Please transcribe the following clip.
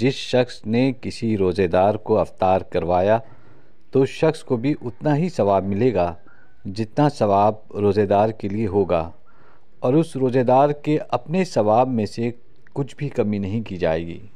जिस शख्स ने किसी रोज़ेदार को अवतार करवाया तो उस शख्स को भी उतना ही सवाब मिलेगा जितना सवाब रोज़ेदार के लिए होगा और उस रोज़ेदार के अपने सवाब में से कुछ भी कमी नहीं की जाएगी